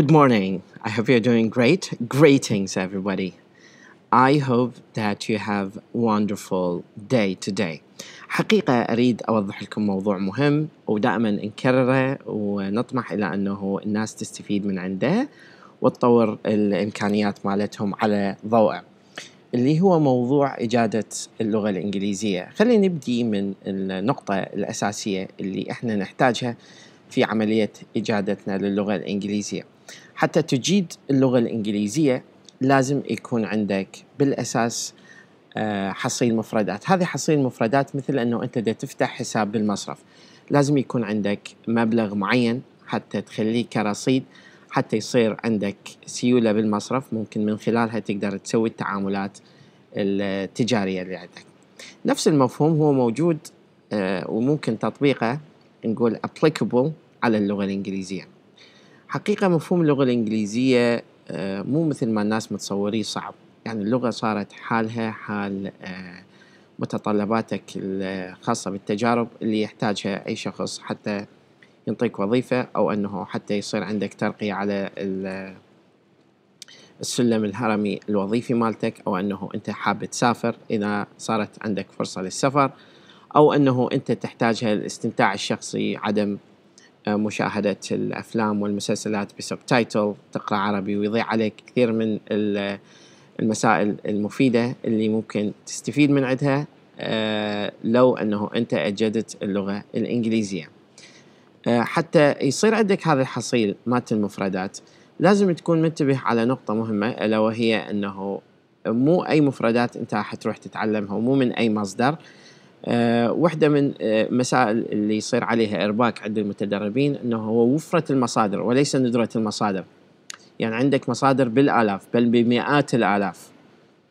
Good morning. I hope you're doing great. Greetings, everybody. I hope that you have a wonderful day today. حقيقة أريد أوضح لكم موضوع مهم ودائما نكرره ونطمح إلى أنه الناس تستفيد من عنده وتطور الإمكانيات مالتهم على ضوءه اللي هو موضوع إجادة اللغة الإنجليزية خلينا نبدي من النقطة الأساسية اللي إحنا نحتاجها في عملية إجادتنا للغة الإنجليزية حتى تجيد اللغة الإنجليزية لازم يكون عندك بالأساس آه، حصيل مفردات هذه حصيل مفردات مثل أنه أنت دا تفتح حساب بالمصرف لازم يكون عندك مبلغ معين حتى تخليه كرصيد حتى يصير عندك سيولة بالمصرف ممكن من خلالها تقدر تسوي التعاملات التجارية اللي عندك نفس المفهوم هو موجود آه، وممكن تطبيقه نقول applicable على اللغة الإنجليزية حقيقة مفهوم اللغة الإنجليزية آه، مو مثل ما الناس متصوري صعب يعني اللغة صارت حالها حال آه، متطلباتك الخاصة بالتجارب اللي يحتاجها أي شخص حتى ينطيك وظيفة أو أنه حتى يصير عندك ترقية على السلم الهرمي الوظيفي مالتك أو أنه أنت حاب تسافر إذا صارت عندك فرصة للسفر أو أنه أنت تحتاجها للاستمتاع الشخصي عدم آه، مشاهدة الأفلام والمسلسلات بسبتايتل تقرأ عربي ويضيع عليك كثير من المسائل المفيدة اللي ممكن تستفيد من عندها آه، لو أنه أنت أجدت اللغة الإنجليزية آه، حتى يصير عندك هذا الحصيل مالت المفردات لازم تكون منتبه على نقطة مهمة ألا وهي أنه مو أي مفردات أنت راح تروح تتعلمها ومو من أي مصدر آه، واحدة من آه، مسائل اللي يصير عليها إرباك عند المتدربين أنه هو وفرة المصادر وليس ندرة المصادر يعني عندك مصادر بالآلاف بل بمئات الآلاف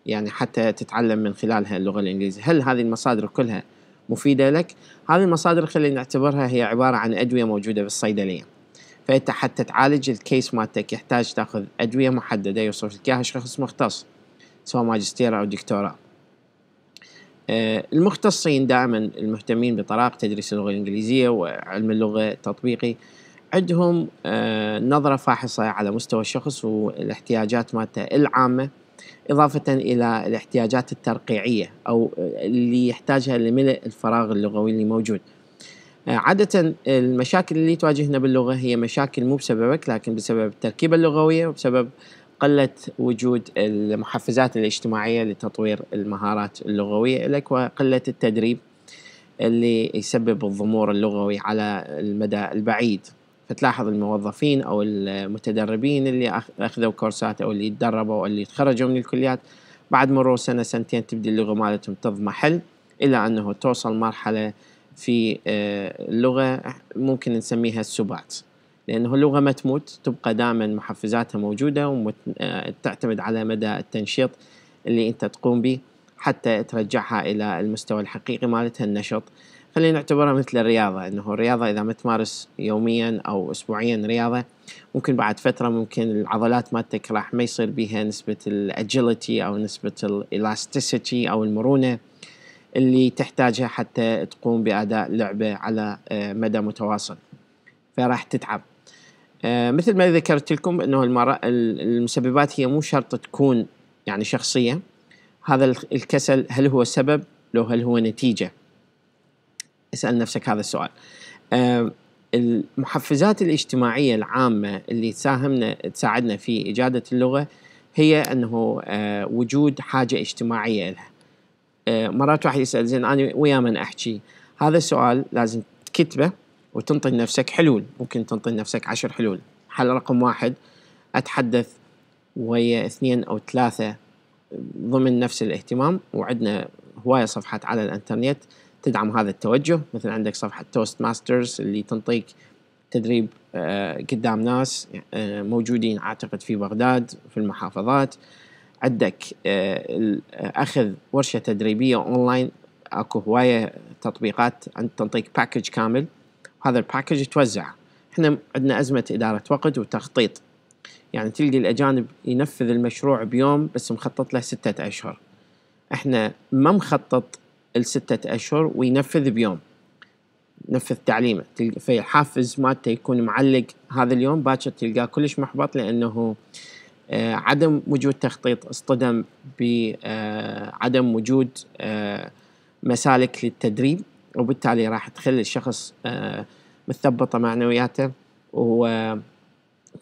يعني حتى تتعلم من خلالها اللغة الإنجليزية هل هذه المصادر كلها مفيدة لك؟ هذه المصادر خلينا نعتبرها هي عبارة عن أدوية موجودة بالصيدلية فأنت حتى تعالج الكيس مالتك يحتاج تاخذ أدوية محددة يوصف لك إياها شخص مختص سواء ماجستير أو دكتوراه آه، المختصين دائما المهتمين بطلاق تدريس اللغة الإنجليزية وعلم اللغة التطبيقي عندهم آه، نظرة فاحصة على مستوى الشخص والاحتياجات مالته العامة إضافة إلى الاحتياجات الترقيعية أو اللي يحتاجها لملء الفراغ اللغوي اللي موجود آه، عادة المشاكل اللي تواجهنا باللغة هي مشاكل مو بسببك لكن بسبب التركيبة اللغوية وبسبب قلة وجود المحفزات الاجتماعية لتطوير المهارات اللغوية لك وقلة التدريب اللي يسبب الضمور اللغوي على المدى البعيد فتلاحظ الموظفين او المتدربين اللي اخذوا كورسات او اللي يتدربوا او اللي تخرجوا من الكليات بعد مرور سنه سنتين تبدا اللغه مالتهم تضمحل الى انه توصل مرحله في اللغه آه، ممكن نسميها السبات لأنه اللغة ما تموت تبقى دائما محفزاتها موجودة وتعتمد آه، على مدى التنشيط اللي أنت تقوم به حتى ترجعها إلى المستوى الحقيقي مالتها النشط خلينا نعتبرها مثل الرياضة أنه الرياضة إذا ما تمارس يوميا أو أسبوعيا رياضة ممكن بعد فترة ممكن العضلات مالتك راح ما يصير بها نسبة الأجيلتي أو نسبة الإلاستيسيتي أو المرونة اللي تحتاجها حتى تقوم بأداء لعبة على آه، مدى متواصل فراح تتعب آه، مثل ما ذكرت لكم انه المسببات هي مو شرط تكون يعني شخصيه هذا الكسل هل هو سبب لو هل هو نتيجه اسال نفسك هذا السؤال المحفزات الاجتماعيه العامه اللي تساهمنا تساعدنا في اجاده اللغه هي انه آه، وجود حاجه اجتماعيه لها آه، مرات واحد يسال زين انا ويا من احكي هذا السؤال لازم تكتبه وتنطي لنفسك حلول ممكن تنطي لنفسك عشر حلول حل رقم واحد أتحدث ويا اثنين أو ثلاثة ضمن نفس الاهتمام وعندنا هواية صفحات على الانترنت تدعم هذا التوجه مثل عندك صفحة توست ماسترز اللي تنطيك تدريب آه، قدام ناس آه، موجودين أعتقد في بغداد في المحافظات عندك آه، أخذ ورشة تدريبية أونلاين أكو هواية تطبيقات تنطيك باكج كامل هذا الباكج يتوزع احنا عندنا أزمة إدارة وقت وتخطيط يعني تلقي الأجانب ينفذ المشروع بيوم بس مخطط له ستة أشهر احنا ما مخطط الستة أشهر وينفذ بيوم نفذ تعليمه في الحافز مالته يكون معلق هذا اليوم باكر تلقاه كلش محبط لأنه آه عدم وجود تخطيط اصطدم بعدم آه وجود آه مسالك للتدريب وبالتالي راح تخلي الشخص آه، مثبطة معنوياته وهو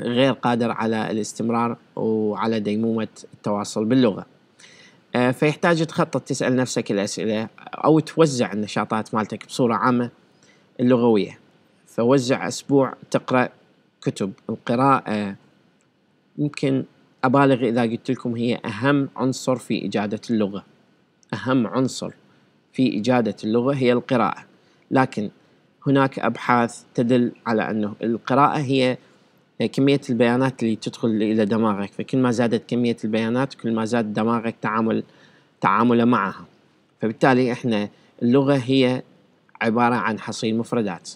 غير قادر على الاستمرار وعلى ديمومة التواصل باللغة آه، فيحتاج تخطط تسأل نفسك الأسئلة أو توزع النشاطات مالتك بصورة عامة اللغوية فوزع أسبوع تقرأ كتب القراءة يمكن أبالغ إذا قلت لكم هي أهم عنصر في إجادة اللغة أهم عنصر في إجادة اللغة هي القراءة لكن هناك أبحاث تدل على أنه القراءة هي كمية البيانات اللي تدخل إلى دماغك فكل ما زادت كمية البيانات كل ما زاد دماغك تعامل تعامله معها فبالتالي إحنا اللغة هي عبارة عن حصيل مفردات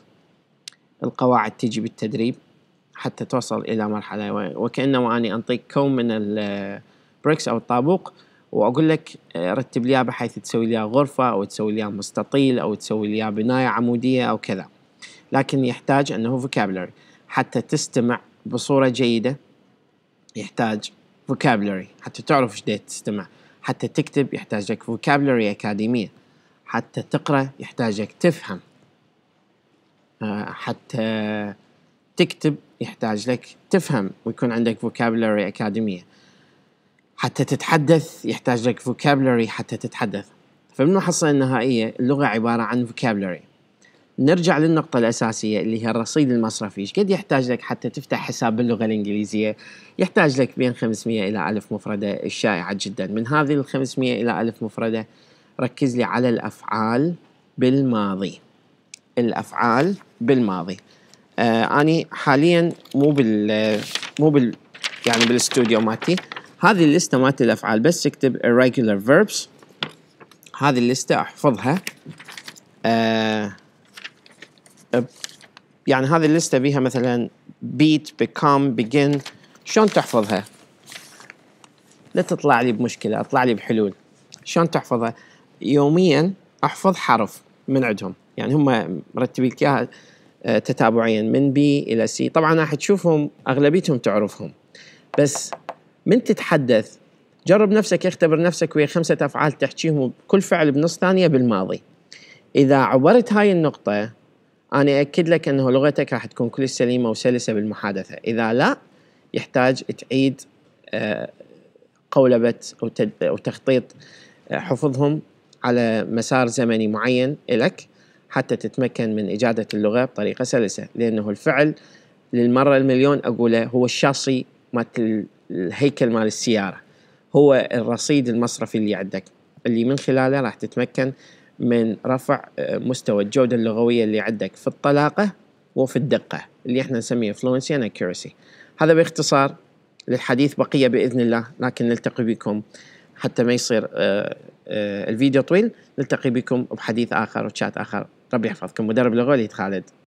القواعد تجي بالتدريب حتى توصل إلى مرحلة وكأنه أني أنطيك كوم من البريكس أو الطابوق واقول لك آه، رتب لي بحيث تسوي لي غرفه او تسوي لي مستطيل او تسوي لي بنايه عموديه او كذا لكن يحتاج انه فوكابلري حتى تستمع بصوره جيده يحتاج فوكابلري حتى تعرف ايش تستمع حتى تكتب يحتاج لك vocabulary اكاديميه حتى تقرا يحتاج لك تفهم آه، حتى تكتب يحتاج لك تفهم ويكون عندك فوكابلري أكاديمية حتى تتحدث يحتاج لك vocabulary حتى تتحدث فمن المحصلة النهائية اللغة عبارة عن vocabulary نرجع للنقطة الأساسية اللي هي الرصيد المصرفي إيش قد يحتاج لك حتى تفتح حساب باللغة الإنجليزية يحتاج لك بين 500 إلى 1000 مفردة الشائعة جدا من هذه ال 500 إلى 1000 مفردة ركز لي على الأفعال بالماضي الأفعال بالماضي آه أني حاليا مو بال مو بال يعني بالاستوديو مالتي هذه الليستة مالت الأفعال بس اكتب irregular verbs هذه الليستة احفظها آه يعني هذه الليستة بيها مثلا beat, become, begin شلون تحفظها؟ لا تطلع لي بمشكلة اطلع لي بحلول شلون تحفظها؟ يوميا احفظ حرف من عندهم يعني هم مرتبين لك اياها آه، تتابعيا من بي الى سي طبعا راح تشوفهم اغلبيتهم تعرفهم بس من تتحدث جرب نفسك اختبر نفسك ويا خمسة أفعال تحكيهم كل فعل بنص ثانية بالماضي إذا عبرت هاي النقطة أنا أكد لك أنه لغتك راح تكون كلش سليمة وسلسة بالمحادثة إذا لا يحتاج تعيد آه، قولبة أو تخطيط آه، حفظهم على مسار زمني معين لك حتى تتمكن من إجادة اللغة بطريقة سلسة لأنه الفعل للمرة المليون أقوله هو الشاصي مالت الهيكل مال السياره هو الرصيد المصرفي اللي عندك اللي من خلاله راح تتمكن من رفع آه، مستوى الجودة اللغوية اللي عندك في الطلاقة وفي الدقة اللي احنا نسميه فلونسي اند اكيورسي هذا باختصار للحديث بقية بإذن الله لكن نلتقي بكم حتى ما يصير آه، آه، الفيديو طويل نلتقي بكم بحديث آخر وتشات آخر ربي يحفظكم مدرب لغوي خالد